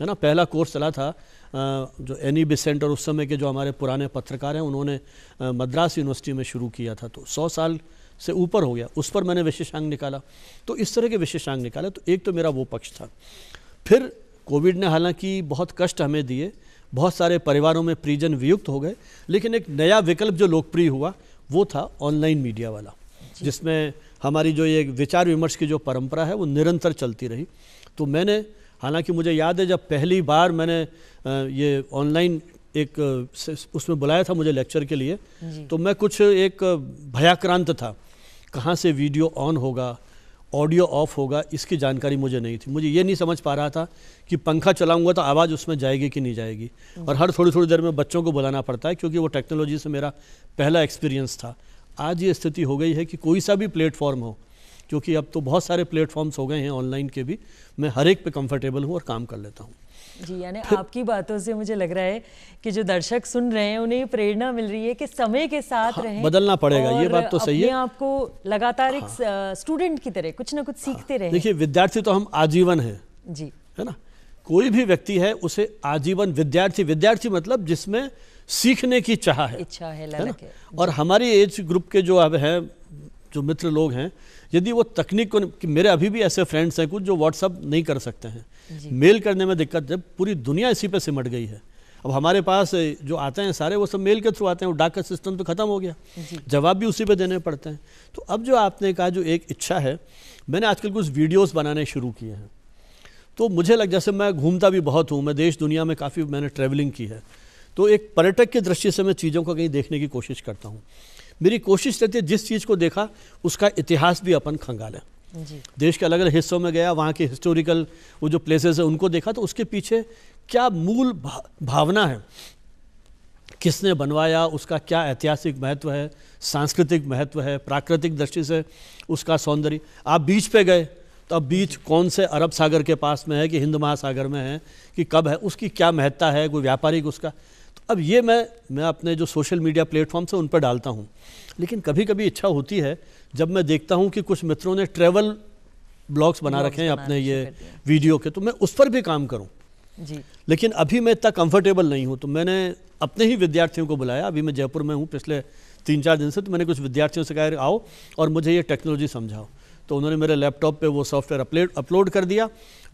है ना पहला कोर्स चला था जो एनी बिसेंट और उस समय के जो हमारे पुराने पत्रकार हैं उन्होंने मद्रास यूनिवर्सिटी में शुरू किया था तो सौ साल से ऊपर हो गया उस पर मैंने विशेषांग निकाला तो इस तरह के विशेषांग निकाले तो एक तो मेरा वो पक्ष था फिर कोविड ने हालांकि बहुत कष्ट हमें दिए बहुत सारे परिवारों में परिजन वियुक्त हो गए लेकिन एक नया विकल्प जो लोकप्रिय हुआ वो था ऑनलाइन मीडिया वाला जिसमें हमारी जो ये विचार विमर्श की जो परंपरा है वो निरंतर चलती रही तो मैंने हालांकि मुझे याद है जब पहली बार मैंने ये ऑनलाइन एक उसमें बुलाया था मुझे लेक्चर के लिए तो मैं कुछ एक भयाक्रांत था कहाँ से वीडियो ऑन होगा ऑडियो ऑफ होगा इसकी जानकारी मुझे नहीं थी मुझे ये नहीं समझ पा रहा था कि पंखा चलाऊंगा तो आवाज़ उसमें जाएगी कि नहीं जाएगी और हर थोड़ी थोड़ी देर में बच्चों को बुलाना पड़ता है क्योंकि वो टेक्नोलॉजी से मेरा पहला एक्सपीरियंस था आज ये स्थिति हो गई है कि कोई सा भी प्लेटफॉर्म हो क्योंकि अब तो बहुत सारे प्लेटफॉर्म्स हो गए हैं ऑनलाइन के भी मैं हर एक पे कंफर्टेबल हूँ और काम कर लेता हूँ जी यानी आपकी बातों से मुझे लग रहा है कि जो दर्शक सुन रहे हैं उन्हें प्रेरणा मिल रही है कि समय के साथ हाँ, रहें बदलना पड़ेगा ये बात तो सही है आपको लगातार हाँ, एक स्टूडेंट की तरह कुछ ना कुछ हाँ। सीखते रहे देखिए विद्यार्थी तो हम आजीवन है जी है ना कोई भी व्यक्ति है उसे आजीवन विद्यार्थी विद्यार्थी मतलब जिसमें सीखने की चाह है इच्छा है, है, है और हमारी एज ग्रुप के जो अब हैं जो मित्र लोग हैं यदि वो तकनीक को कि मेरे अभी भी ऐसे फ्रेंड्स हैं कुछ जो व्हाट्सअप नहीं कर सकते हैं मेल करने में दिक्कत जब पूरी दुनिया इसी पे सिमट गई है अब हमारे पास जो आते हैं सारे वो सब मेल के थ्रू आते हैं वो डाक का सिस्टम तो ख़त्म हो गया जवाब भी उसी पे देने पड़ते हैं तो अब जो आपने कहा जो एक इच्छा है मैंने आजकल कुछ वीडियोस बनाने शुरू किए हैं तो मुझे लग जैसे मैं घूमता भी बहुत हूँ मैं देश दुनिया में काफ़ी मैंने ट्रैवलिंग की है तो एक पर्यटक की दृष्टि से मैं चीज़ों को कहीं देखने की कोशिश करता हूँ मेरी कोशिश रहती है जिस चीज़ को देखा उसका इतिहास भी अपन खंगालें देश के अलग अलग हिस्सों में गया वहाँ के हिस्टोरिकल वो जो प्लेसेस है उनको देखा तो उसके पीछे क्या मूल भा, भावना है किसने बनवाया उसका क्या ऐतिहासिक महत्व है सांस्कृतिक महत्व है प्राकृतिक दृष्टि से उसका सौंदर्य आप बीच पे गए तो अब बीच कौन से अरब सागर के पास में है कि हिंद महासागर में है कि कब है उसकी क्या महत्ता है कोई व्यापारिक उसका तो अब ये मैं मैं अपने जो सोशल मीडिया प्लेटफॉर्म्स हैं उन पर डालता हूँ लेकिन कभी कभी इच्छा होती है जब मैं देखता हूँ कि कुछ मित्रों ने ट्रेवल ब्लॉग्स बना रखे हैं अपने ये वीडियो के तो मैं उस पर भी काम करूँ जी लेकिन अभी मैं इतना कंफर्टेबल नहीं हूँ तो मैंने अपने ही विद्यार्थियों को बुलाया अभी मैं जयपुर में हूँ पिछले तीन चार दिन से तो मैंने कुछ विद्यार्थियों से कहा आओ और मुझे ये टेक्नोलॉजी समझाओ तो उन्होंने मेरे लैपटॉप पे वो सॉफ्टवेयर अपलोड अपलोड कर दिया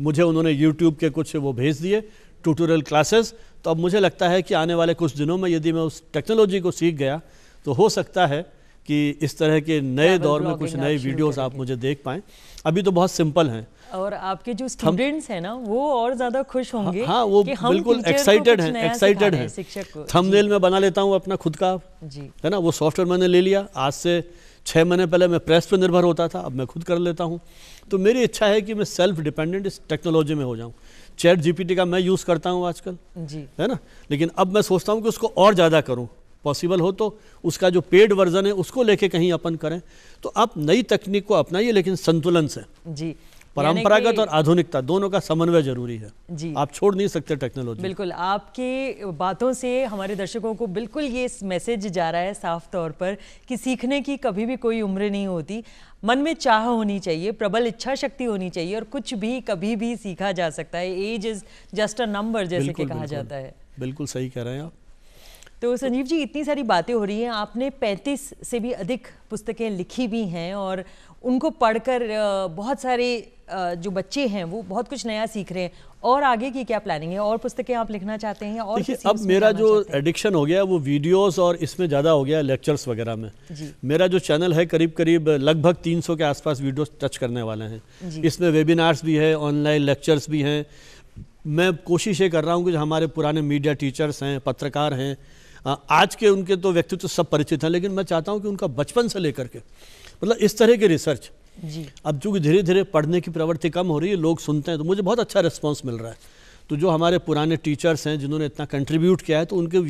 मुझे उन्होंने यूट्यूब के कुछ वो भेज दिए ट्यूटोरियल क्लासेस तो अब मुझे लगता है कि आने वाले कुछ दिनों में यदि मैं उस टेक्नोलॉजी को सीख गया तो हो सकता है कि इस तरह के नए दौर में कुछ नए वीडियोस आप मुझे देख पाए अभी तो बहुत सिंपल हैं और आपके जो स्टूडेंट्स हैं ना वो और ज्यादा खुश हाँ, होंगे हाँ, हाँ वो बिल्कुल एक्साइटेड हैं एक्साइटेड हैं थंबनेल में बना लेता हूँ अपना खुद का है ना वो सॉफ्टवेयर मैंने ले लिया आज से छः महीने पहले मैं प्रेस पर निर्भर होता था अब मैं खुद कर लेता हूँ तो मेरी इच्छा है कि मैं सेल्फ डिपेंडेंट इस टेक्नोलॉजी में हो जाऊँ चैट जीपीटी का मैं यूज़ करता हूँ आजकल जी है ना लेकिन अब मैं सोचता हूँ कि उसको और ज़्यादा करूँ पॉसिबल हो तो उसका जो पेड वर्जन है उसको लेके कहीं अपन करें तो आप नई तकनीक को अपनाइए लेकिन संतुलन से जी परंपरागत और आधुनिकता दोनों का समन्वय जरूरी है जी आप छोड़ नहीं सकते टेक्नोलॉजी बिल्कुल आपकी बातों से हमारे दर्शकों को बिल्कुल ये मैसेज जा रहा है साफ तौर पर कि सीखने की कभी भी कोई उम्र नहीं होती मन में चाह होनी चाहिए प्रबल इच्छा शक्ति होनी चाहिए और कुछ भी कभी भी सीखा जा सकता है age is just a number जैसे कि कहा जाता है बिल्कुल सही कह रहे हैं आप तो संजीव जी इतनी सारी बातें हो रही हैं आपने 35 से भी अधिक पुस्तकें लिखी भी हैं और उनको पढ़कर बहुत सारे जो बच्चे हैं वो बहुत कुछ नया सीख रहे हैं और आगे की क्या प्लानिंग है और पुस्तकें आप लिखना चाहते हैं और अब मेरा जो एडिक्शन हो गया वो वीडियोस और इसमें ज़्यादा हो गया लेक्चर्स वगैरह में मेरा जो चैनल है करीब करीब लगभग 300 के आसपास वीडियोस टच करने वाले हैं इसमें वेबिनार्स भी है ऑनलाइन लेक्चर्स भी हैं मैं कोशिश ये कर रहा हूँ कि जो हमारे पुराने मीडिया टीचर्स हैं पत्रकार हैं आज के उनके तो व्यक्तित्व सब परिचित हैं लेकिन मैं चाहता हूँ कि उनका बचपन से लेकर के मतलब इस तरह के रिसर्च जी अब चूँकि धीरे धीरे पढ़ने की प्रवृत्ति कम हो रही है लोग सुनते हैं तो मुझे बहुत अच्छा रिस्पॉन्स मिल रहा है तो जो हमारे पुराने टीचर्स हैं जिन्होंने इतना कंट्रीब्यूट किया है तो उनके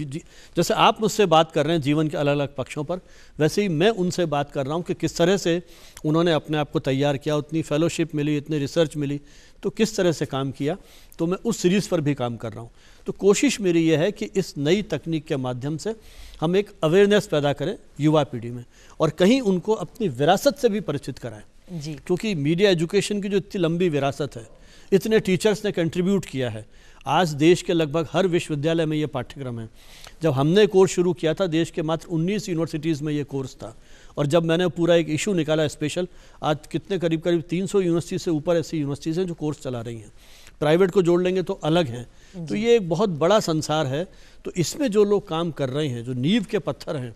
जैसे आप मुझसे बात कर रहे हैं जीवन के अलग अलग पक्षों पर वैसे ही मैं उनसे बात कर रहा हूँ कि किस तरह से उन्होंने अपने आप को तैयार किया उतनी फेलोशिप मिली इतनी रिसर्च मिली तो किस तरह से काम किया तो मैं उस सीरीज़ पर भी काम कर रहा हूँ तो कोशिश मेरी यह है कि इस नई तकनीक के माध्यम से हम एक अवेयरनेस पैदा करें युवा पीढ़ी में और कहीं उनको अपनी विरासत से भी परिचित कराएं जी क्योंकि मीडिया एजुकेशन की जो इतनी लंबी विरासत है इतने टीचर्स ने कंट्रीब्यूट किया है आज देश के लगभग हर विश्वविद्यालय में ये पाठ्यक्रम है जब हमने कोर्स शुरू किया था देश के मात्र 19 यूनिवर्सिटीज़ में ये कोर्स था और जब मैंने पूरा एक इशू निकाला स्पेशल आज कितने करीब करीब 300 यूनिवर्सिटी से ऊपर ऐसी यूनिवर्सिटीज़ हैं जो कोर्स चला रही हैं प्राइवेट को जोड़ लेंगे तो अलग हैं तो ये एक बहुत बड़ा संसार है तो इसमें जो लोग काम कर रहे हैं जो नींव के पत्थर हैं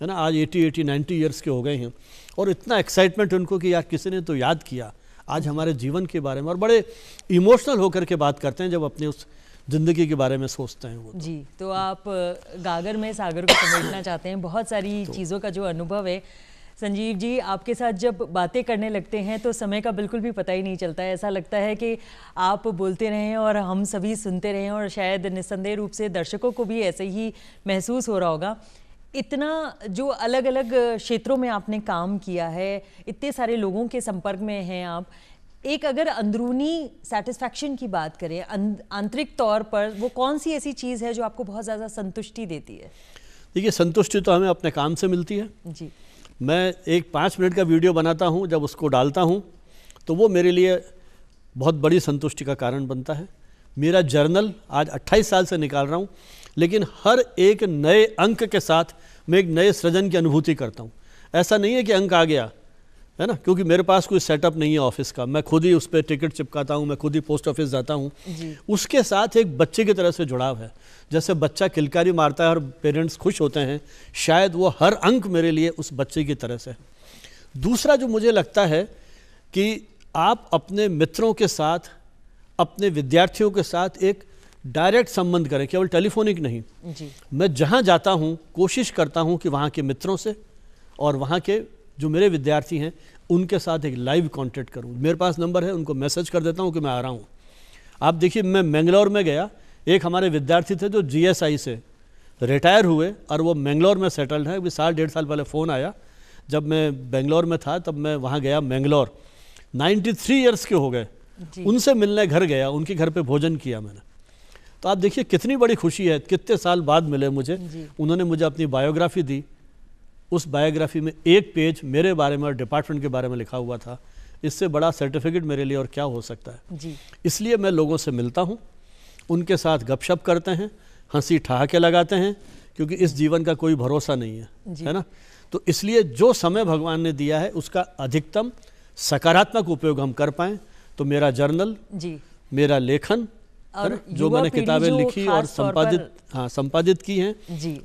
है ना आज 80 80 90 ईयर्स के हो गए हैं और इतना एक्साइटमेंट उनको कि यार किसी ने तो याद किया आज हमारे जीवन के बारे में और बड़े इमोशनल होकर के बात करते हैं जब अपने उस ज़िंदगी के बारे में सोचते हैं वो तो। जी तो आप गागर में सागर को समझना चाहते हैं बहुत सारी तो, चीज़ों का जो अनुभव है संजीव जी आपके साथ जब बातें करने लगते हैं तो समय का बिल्कुल भी पता ही नहीं चलता है ऐसा लगता है कि आप बोलते रहें और हम सभी सुनते रहें और शायद निस्संदेह रूप से दर्शकों को भी ऐसे ही महसूस हो रहा होगा इतना जो अलग अलग क्षेत्रों में आपने काम किया है इतने सारे लोगों के संपर्क में हैं आप एक अगर अंदरूनी सेटिस्फैक्शन की बात करें अं, आंतरिक तौर पर वो कौन सी ऐसी चीज़ है जो आपको बहुत ज़्यादा संतुष्टि देती है देखिए संतुष्टि तो हमें अपने काम से मिलती है जी मैं एक पाँच मिनट का वीडियो बनाता हूँ जब उसको डालता हूँ तो वो मेरे लिए बहुत बड़ी संतुष्टि का कारण बनता है मेरा जर्नल आज 28 साल से निकाल रहा हूँ लेकिन हर एक नए अंक के साथ मैं एक नए सृजन की अनुभूति करता हूँ ऐसा नहीं है कि अंक आ गया है ना क्योंकि मेरे पास कोई सेटअप नहीं है ऑफिस का मैं खुद ही उस पर टिकट चिपकाता हूँ मैं खुद ही पोस्ट ऑफिस जाता हूँ उसके साथ एक बच्चे की तरह से जुड़ाव है जैसे बच्चा किलकारी मारता है और पेरेंट्स खुश होते हैं शायद वो हर अंक मेरे लिए उस बच्चे की तरह से दूसरा जो मुझे लगता है कि आप अपने मित्रों के साथ अपने विद्यार्थियों के साथ एक डायरेक्ट संबंध करें केवल टेलीफोनिक नहीं जी। मैं जहाँ जाता हूँ कोशिश करता हूँ कि वहाँ के मित्रों से और वहाँ के जो मेरे विद्यार्थी हैं उनके साथ एक लाइव कॉन्टेक्ट करूँ मेरे पास नंबर है उनको मैसेज कर देता हूँ कि मैं आ रहा हूँ आप देखिए मैं मैंगलोर में गया एक हमारे विद्यार्थी थे जो जी से रिटायर हुए और वो मैंगलोर में सेटल्ड हैं अभी साल डेढ़ साल पहले फ़ोन आया जब मैं बेंगलोर में था तब मैं वहाँ गया मैंगलोर 93 इयर्स के हो गए उनसे मिलने घर गया उनके घर पे भोजन किया मैंने तो आप देखिए कितनी बड़ी खुशी है कितने साल बाद मिले मुझे उन्होंने मुझे अपनी बायोग्राफी दी उस बायोग्राफी में एक पेज मेरे बारे में और डिपार्टमेंट के बारे में लिखा हुआ था इससे बड़ा सर्टिफिकेट मेरे लिए और क्या हो सकता है इसलिए मैं लोगों से मिलता हूँ उनके साथ गपशप करते हैं हंसी ठहाके लगाते हैं क्योंकि इस जीवन का कोई भरोसा नहीं है है ना तो इसलिए जो समय भगवान ने दिया है उसका अधिकतम सकारात्मक उपयोग हम कर पाए तो मेरा जर्नल जी मेरा लेखन और जो मैंने किताबें लिखी और संपादित हाँ संपादित की हैं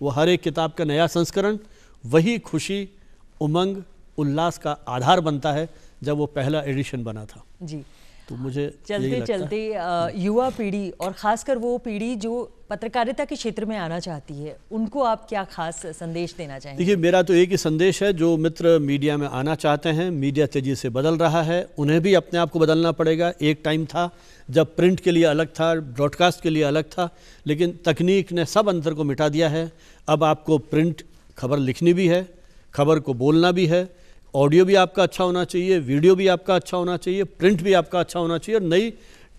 वो हर एक किताब का नया संस्करण वही खुशी उमंग उल्लास का आधार बनता है जब वो पहला एडिशन बना था जी तो मुझे चलते चलते युवा पीढ़ी और ख़ासकर वो पीढ़ी जो पत्रकारिता के क्षेत्र में आना चाहती है उनको आप क्या खास संदेश देना चाहेंगे देखिए मेरा तो एक ही संदेश है जो मित्र मीडिया में आना चाहते हैं मीडिया तेज़ी से बदल रहा है उन्हें भी अपने आप को बदलना पड़ेगा एक टाइम था जब प्रिंट के लिए अलग था ब्रॉडकास्ट के लिए अलग था लेकिन तकनीक ने सब अंतर को मिटा दिया है अब आपको प्रिंट खबर लिखनी भी है खबर को बोलना भी है ऑडियो भी आपका अच्छा होना चाहिए वीडियो भी आपका अच्छा होना चाहिए प्रिंट भी आपका अच्छा होना चाहिए और नई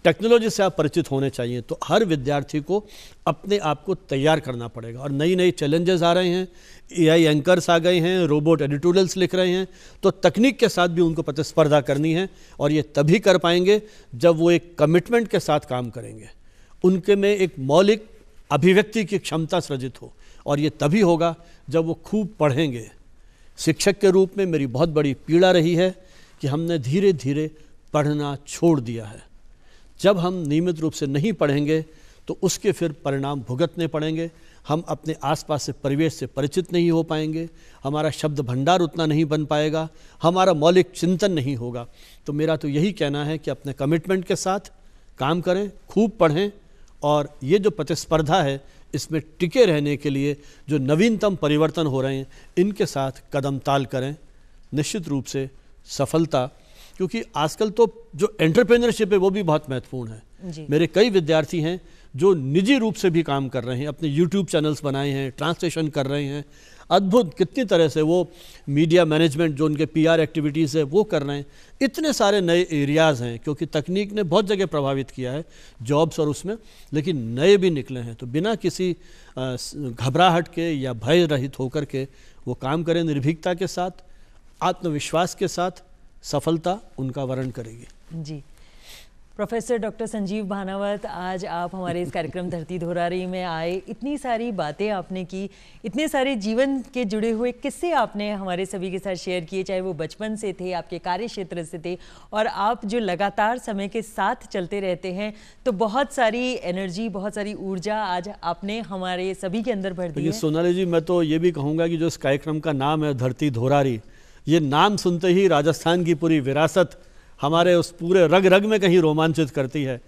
टेक्नोलॉजी से आप परिचित होने चाहिए तो हर विद्यार्थी को अपने आप को तैयार करना पड़ेगा और नई नई चैलेंजेस आ रहे हैं एआई एंकर्स आ गए हैं रोबोट एडिटोरियल्स लिख रहे हैं तो तकनीक के साथ भी उनको प्रतिस्पर्धा करनी है और ये तभी कर पाएंगे जब वो एक कमिटमेंट के साथ काम करेंगे उनके में एक मौलिक अभिव्यक्ति की क्षमता सृजित हो और ये तभी होगा जब वो खूब पढ़ेंगे शिक्षक के रूप में मेरी बहुत बड़ी पीड़ा रही है कि हमने धीरे धीरे पढ़ना छोड़ दिया है जब हम नियमित रूप से नहीं पढ़ेंगे तो उसके फिर परिणाम भुगतने पड़ेंगे हम अपने आसपास से परिवेश से परिचित नहीं हो पाएंगे हमारा शब्द भंडार उतना नहीं बन पाएगा हमारा मौलिक चिंतन नहीं होगा तो मेरा तो यही कहना है कि अपने कमिटमेंट के साथ काम करें खूब पढ़ें और ये जो प्रतिस्पर्धा है इसमें टिके रहने के लिए जो नवीनतम परिवर्तन हो रहे हैं इनके साथ कदम ताल करें निश्चित रूप से सफलता क्योंकि आजकल तो जो एंटरप्रेन्योरशिप है वो भी बहुत महत्वपूर्ण है मेरे कई विद्यार्थी हैं जो निजी रूप से भी काम कर रहे हैं अपने यूट्यूब चैनल्स बनाए हैं ट्रांसलेशन कर रहे हैं अद्भुत कितनी तरह से वो मीडिया मैनेजमेंट जो उनके पीआर एक्टिविटीज़ है वो कर रहे हैं इतने सारे नए एरियाज़ हैं क्योंकि तकनीक ने बहुत जगह प्रभावित किया है जॉब्स और उसमें लेकिन नए भी निकले हैं तो बिना किसी घबराहट के या भय रहित होकर के वो काम करें निर्भीकता के साथ आत्मविश्वास के साथ सफलता उनका वर्ण करेगी जी प्रोफेसर डॉक्टर संजीव भानावत आज आप हमारे इस कार्यक्रम धरती धोरारी में आए इतनी सारी बातें आपने की इतने सारे जीवन के जुड़े हुए किस्से आपने हमारे सभी के साथ शेयर किए चाहे वो बचपन से थे आपके कार्य क्षेत्र से थे और आप जो लगातार समय के साथ चलते रहते हैं तो बहुत सारी एनर्जी बहुत सारी ऊर्जा आज आपने हमारे सभी के अंदर भर दी सोनाली जी मैं तो ये भी कहूँगा कि जो इस कार्यक्रम का नाम है धरती धोरारी ये नाम सुनते ही राजस्थान की पूरी विरासत हमारे उस पूरे रग रग में कहीं रोमांचित करती है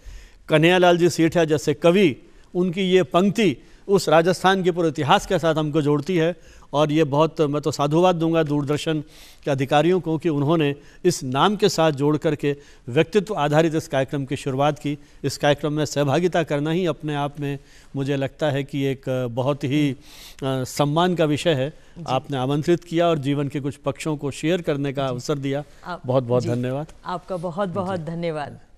कन्हैयालाल जी सेठा जैसे कवि उनकी ये पंक्ति उस राजस्थान के पूरे इतिहास के साथ हमको जोड़ती है और ये बहुत मैं तो साधुवाद दूंगा दूरदर्शन के अधिकारियों को कि उन्होंने इस नाम के साथ जोड़ करके व्यक्तित्व आधारित इस कार्यक्रम की शुरुआत की इस कार्यक्रम में सहभागिता करना ही अपने आप में मुझे लगता है कि एक बहुत ही सम्मान का विषय है आपने आमंत्रित किया और जीवन के कुछ पक्षों को शेयर करने का अवसर दिया बहुत बहुत धन्यवाद आपका बहुत बहुत धन्यवाद